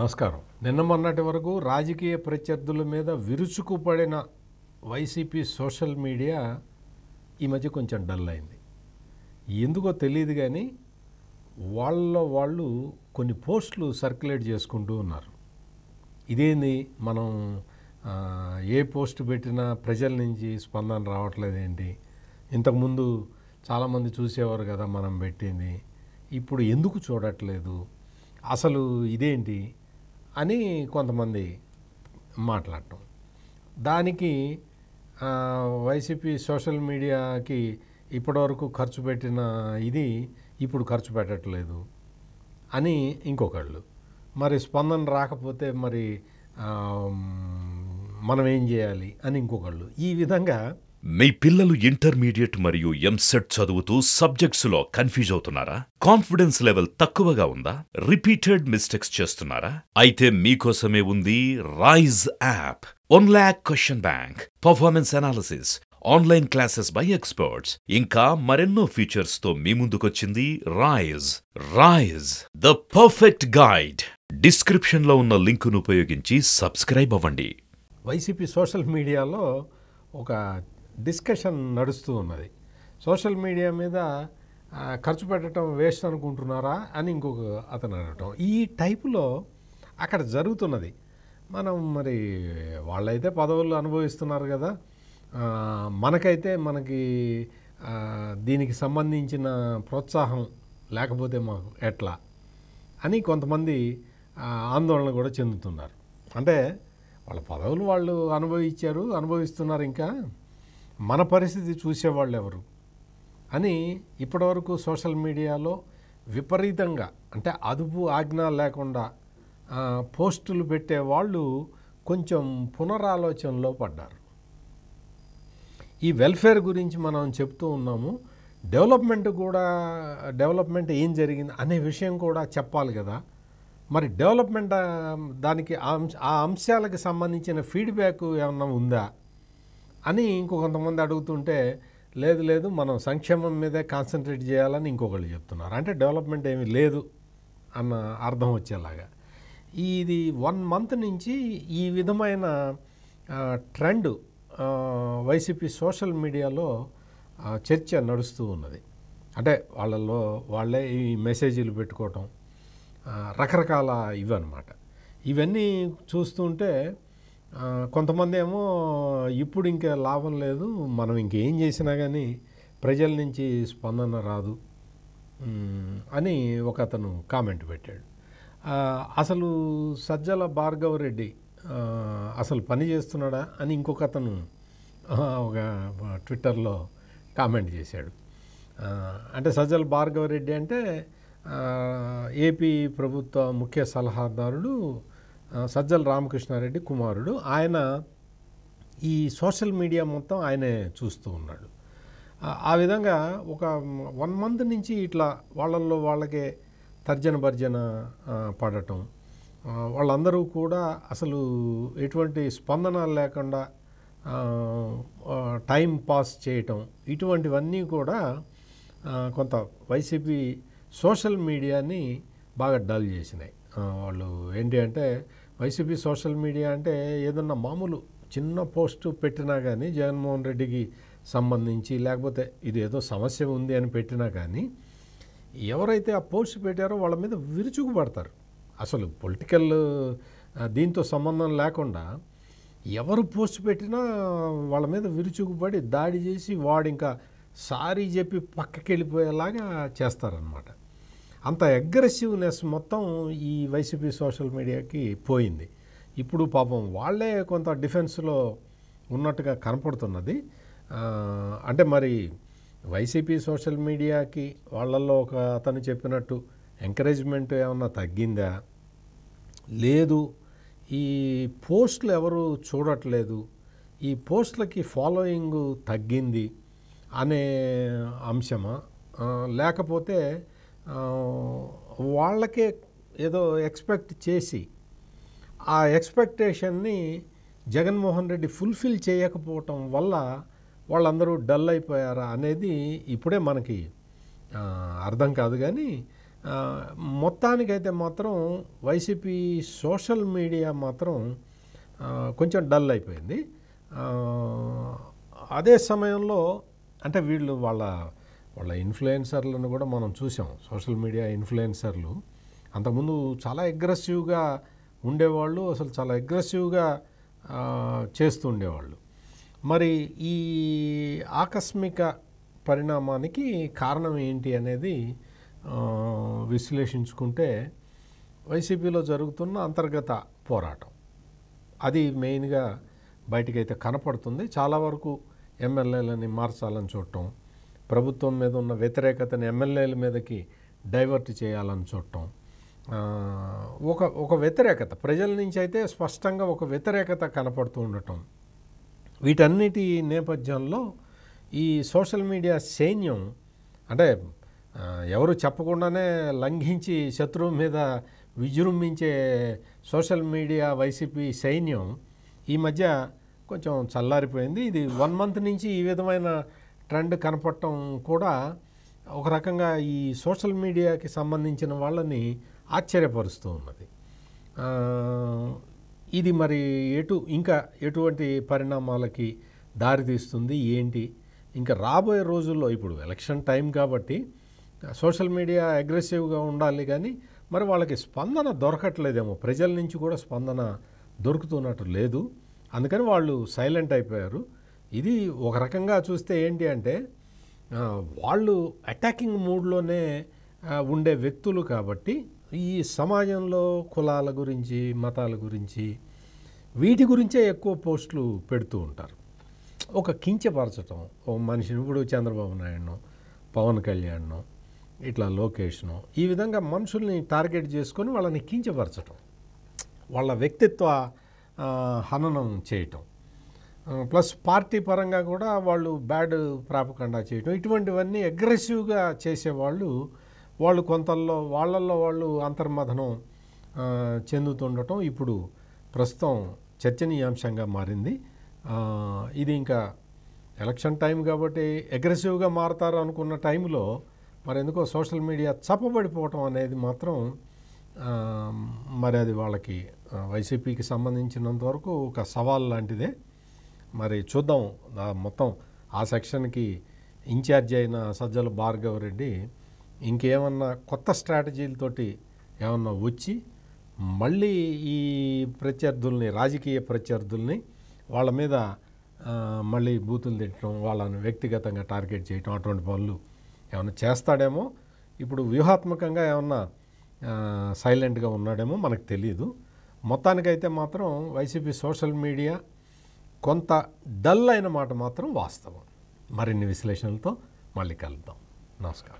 నమస్కారం నిన్న మొన్నటి వరకు రాజకీయ ప్రత్యర్థుల మీద విరుచుకుపడిన వైసీపీ సోషల్ మీడియా ఈ మధ్య కొంచెం డల్ అయింది ఎందుకో తెలియదు కానీ వాళ్ళ వాళ్ళు కొన్ని పోస్టులు సర్క్యులేట్ చేసుకుంటూ ఉన్నారు ఇదేంది మనం ఏ పోస్ట్ పెట్టినా ప్రజల నుంచి స్పందన రావట్లేదేంటి ఇంతకుముందు చాలామంది చూసేవారు కదా మనం పెట్టింది ఇప్పుడు ఎందుకు చూడట్లేదు అసలు ఇదేంటి అని కొంతమంది మాట్లాడటం దానికి వైసీపీ సోషల్ మీడియాకి ఇప్పటివరకు ఖర్చు పెట్టిన ఇది ఇప్పుడు ఖర్చు పెట్టట్లేదు అని ఇంకొకళ్ళు మరి స్పందన రాకపోతే మరి మనం ఏం చేయాలి అని ఇంకొకళ్ళు ఈ విధంగా మీ పిల్లలు ఇంటర్మీడియట్ మరియు ఎంసెట్ చదువుతూ సబ్జెక్ట్స్లో కన్ఫ్యూజ్ అవుతున్నారా కాన్ఫిడెన్స్ లెవెల్ తక్కువగా ఉందా రిపీటెడ్ మిస్టేక్స్ చేస్తున్నారా అయితే మీకోసమే ఉంది Raise app one lakh question bank performance analysis online classes by experts ఇంకా మరెన్నో ఫీచర్స్తో మీ ముందుకొచ్చింది Raise Raise the perfect guide డిస్క్రిప్షన్లో ఉన్న లింకును ఉపయోగించి సబ్స్క్రైబ్ అవ్వండి వైసీపీ సోషల్ మీడియాలో ఒక డిస్కషన్ నడుస్తూ ఉన్నది సోషల్ మీడియా మీద ఖర్చు పెట్టడం వేస్ట్ అనుకుంటున్నారా అని ఇంకొక అతను అనటం ఈ టైపులో అక్కడ జరుగుతున్నది మనం మరి వాళ్ళైతే పదవులు అనుభవిస్తున్నారు కదా మనకైతే మనకి దీనికి సంబంధించిన ప్రోత్సాహం లేకపోతే మాకు ఎట్లా అని కొంతమంది ఆందోళన కూడా చెందుతున్నారు అంటే వాళ్ళ పదవులు వాళ్ళు అనుభవించారు అనుభవిస్తున్నారు ఇంకా మన పరిస్థితి చూసేవాళ్ళు ఎవరు అని ఇప్పటివరకు సోషల్ మీడియాలో విపరీతంగా అంటే అదుపు ఆజ్ఞ లేకుండా పోస్టులు పెట్టే వాళ్ళు కొంచెం పునరాలోచనలో పడ్డారు ఈ వెల్ఫేర్ గురించి మనం చెప్తూ ఉన్నాము డెవలప్మెంట్ కూడా డెవలప్మెంట్ ఏం జరిగింది అనే విషయం కూడా చెప్పాలి కదా మరి డెవలప్మెంట్ దానికి ఆ అంశాలకు సంబంధించిన ఫీడ్బ్యాక్ ఏమన్నా ఉందా అని కొంతమంది అడుగుతుంటే లేదు లేదు మనం సంక్షేమం మీదే కాన్సన్ట్రేట్ చేయాలని ఇంకొకళ్ళు చెప్తున్నారు అంటే డెవలప్మెంట్ ఏమీ లేదు అన్న అర్థం వచ్చేలాగా ఇది వన్ మంత్ నుంచి ఈ విధమైన ట్రెండ్ వైసీపీ సోషల్ మీడియాలో చర్చ నడుస్తూ ఉన్నది అంటే వాళ్ళలో వాళ్ళే ఈ మెసేజీలు పెట్టుకోవటం రకరకాల ఇవన్నమాట ఇవన్నీ చూస్తుంటే కొంతమంది ఏమో ఇప్పుడు ఇంకా లాభం లేదు మనం ఇంకేం చేసినా కానీ ప్రజల నుంచి స్పందన రాదు అని ఒక అతను కామెంట్ పెట్టాడు అసలు సజ్జల భార్గవ రెడ్డి అసలు పని చేస్తున్నాడా అని ఇంకొక అతను ఒక ట్విట్టర్లో కామెంట్ చేశాడు అంటే సజ్జల భార్గవ రెడ్డి అంటే ఏపీ ప్రభుత్వ ముఖ్య సలహాదారుడు సజ్జల రామకృష్ణారెడ్డి కుమారుడు ఆయన ఈ సోషల్ మీడియా మొత్తం ఆయనే చూస్తూ ఉన్నాడు ఆ విధంగా ఒక వన్ మంత్ నుంచి ఇట్లా వాళ్ళల్లో వాళ్ళకే తర్జన భర్జన పడటం వాళ్ళందరూ కూడా అసలు ఎటువంటి స్పందన లేకుండా టైం పాస్ చేయటం ఇటువంటివన్నీ కూడా కొంత వైసీపీ సోషల్ మీడియాని బాగా డల్ చేసినాయి వాళ్ళు ఏంటి అంటే వైసీపీ సోషల్ మీడియా అంటే ఏదన్నా మామూలు చిన్న పోస్టు పెట్టినా కానీ జగన్మోహన్ రెడ్డికి సంబంధించి లేకపోతే ఇది ఏదో సమస్య ఉంది అని పెట్టినా కానీ ఎవరైతే ఆ పోస్ట్ పెట్టారో వాళ్ళ మీద విరుచుకుపడతారు అసలు పొలిటికల్ దీంతో సంబంధం లేకుండా ఎవరు పోస్ట్ పెట్టినా వాళ్ళ మీద విరుచుకుపడి దాడి చేసి వాడు ఇంకా సారీ చెప్పి పక్కకి వెళ్ళిపోయేలాగా చేస్తారనమాట అంత అగ్రెసివ్నెస్ మొత్తం ఈ వైసీపీ సోషల్ మీడియాకి పోయింది ఇప్పుడు పాపం వాళ్ళే కొంత డిఫెన్స్లో ఉన్నట్టుగా కనపడుతున్నది అంటే మరి వైసీపీ సోషల్ మీడియాకి వాళ్ళల్లో ఒక అతను చెప్పినట్టు ఎంకరేజ్మెంట్ ఏమన్నా తగ్గిందా లేదు ఈ పోస్టులు ఎవరు చూడట్లేదు ఈ పోస్టులకి ఫాలోయింగ్ తగ్గింది అనే అంశమా లేకపోతే వాళ్ళకే ఏదో ఎక్స్పెక్ట్ చేసి ఆ ఎక్స్పెక్టేషన్ని జగన్మోహన్ రెడ్డి ఫుల్ఫిల్ చేయకపోవటం వల్ల వాళ్ళందరూ డల్ అయిపోయారా అనేది ఇప్పుడే మనకి అర్థం కాదు కానీ మొత్తానికైతే మాత్రం వైసీపీ సోషల్ మీడియా మాత్రం కొంచెం డల్ అయిపోయింది అదే సమయంలో అంటే వీళ్ళు వాళ్ళ వాళ్ళ ఇన్ఫ్లుయెన్సర్లను కూడా మనం చూసాం సోషల్ మీడియా ఇన్ఫ్లుయెన్సర్లు అంతకుముందు చాలా అగ్రెసివ్గా ఉండేవాళ్ళు అసలు చాలా అగ్రెసివ్గా చేస్తూ ఉండేవాళ్ళు మరి ఈ ఆకస్మిక పరిణామానికి కారణం ఏంటి అనేది విశ్లేషించుకుంటే వైసీపీలో జరుగుతున్న అంతర్గత పోరాటం అది మెయిన్గా బయటకైతే కనపడుతుంది చాలా వరకు ఎమ్మెల్యేలని మార్చాలని చూడటం ప్రభుత్వం మీద ఉన్న వ్యతిరేకతను ఎమ్మెల్యేల మీదకి డైవర్ట్ చేయాలని చూడటం ఒక ఒక వ్యతిరేకత ప్రజల నుంచి అయితే స్పష్టంగా ఒక వ్యతిరేకత కనపడుతూ ఉండటం వీటన్నిటి నేపథ్యంలో ఈ సోషల్ మీడియా సైన్యం అంటే ఎవరు చెప్పకుండానే లంఘించి శత్రువు మీద విజృంభించే సోషల్ మీడియా వైసీపీ సైన్యం ఈ మధ్య కొంచెం చల్లారిపోయింది ఇది వన్ మంత్ నుంచి ఈ విధమైన ట్రెండ్ కనపడటం కూడా ఒక రకంగా ఈ సోషల్ మీడియాకి సంబంధించిన వాళ్ళని ఆశ్చర్యపరుస్తూ ఉన్నది ఇది మరి ఎటు ఇంకా ఎటువంటి పరిణామాలకి దారితీస్తుంది ఏంటి ఇంకా రాబోయే రోజుల్లో ఇప్పుడు ఎలక్షన్ టైం కాబట్టి సోషల్ మీడియా అగ్రెసివ్గా ఉండాలి కానీ మరి వాళ్ళకి స్పందన దొరకట్లేదేమో ప్రజల నుంచి కూడా స్పందన దొరుకుతున్నట్టు లేదు అందుకని వాళ్ళు సైలెంట్ అయిపోయారు ఇది ఒక రకంగా చూస్తే ఏంటి అంటే వాళ్ళు అటాకింగ్ మూడ్లోనే ఉండే వ్యక్తులు కాబట్టి ఈ సమాజంలో కులాల గురించి మతాల గురించి వీటి గురించే ఎక్కువ పోస్టులు పెడుతూ ఉంటారు ఒక కించపరచటం ఓ మనిషిని ఇప్పుడు చంద్రబాబు నాయుడును పవన్ కళ్యాణ్ను ఇట్లా లోకేష్ను ఈ విధంగా మనుషుల్ని టార్గెట్ చేసుకొని వాళ్ళని కించపరచటం వాళ్ళ వ్యక్తిత్వ హననం చేయటం ప్లస్ పార్టీ పరంగా కూడా వాళ్ళు బ్యాడ్ ప్రాపకండా చేయటం ఇటువంటివన్నీ అగ్రెసివ్గా చేసేవాళ్ళు వాళ్ళు కొంతల్లో వాళ్ళల్లో వాళ్ళు అంతర్మథనం చెందుతుండటం ఇప్పుడు ప్రస్తుతం చర్చనీయాంశంగా మారింది ఇది ఇంకా ఎలక్షన్ టైం కాబట్టి అగ్రెసివ్గా మారతారు అనుకున్న టైంలో మరి ఎందుకో సోషల్ మీడియా చప్పబడిపోవటం అనేది మాత్రం మరి అది వాళ్ళకి వైసీపీకి సంబంధించినంతవరకు ఒక సవాల్ లాంటిదే మరి చూద్దాం మొత్తం ఆ సెక్షన్కి ఇన్ఛార్జ్ అయిన సజ్జల భార్గవ రెడ్డి ఇంకేమన్నా కొత్త స్ట్రాటజీలతోటి ఏమన్నా వచ్చి మళ్ళీ ఈ ప్రత్యర్థుల్ని రాజకీయ ప్రత్యర్థుల్ని వాళ్ళ మీద మళ్ళీ బూతులు తిట్టడం వాళ్ళని వ్యక్తిగతంగా టార్గెట్ చేయడం అటువంటి పనులు ఏమైనా చేస్తాడేమో ఇప్పుడు వ్యూహాత్మకంగా ఏమన్నా సైలెంట్గా ఉన్నాడేమో మనకు తెలియదు మొత్తానికైతే మాత్రం వైసీపీ సోషల్ మీడియా కొంత డల్ అయిన మాట మాత్రం వాస్తవం మరిన్ని విశ్లేషణలతో మళ్ళీ కలుద్దాం నమస్కారం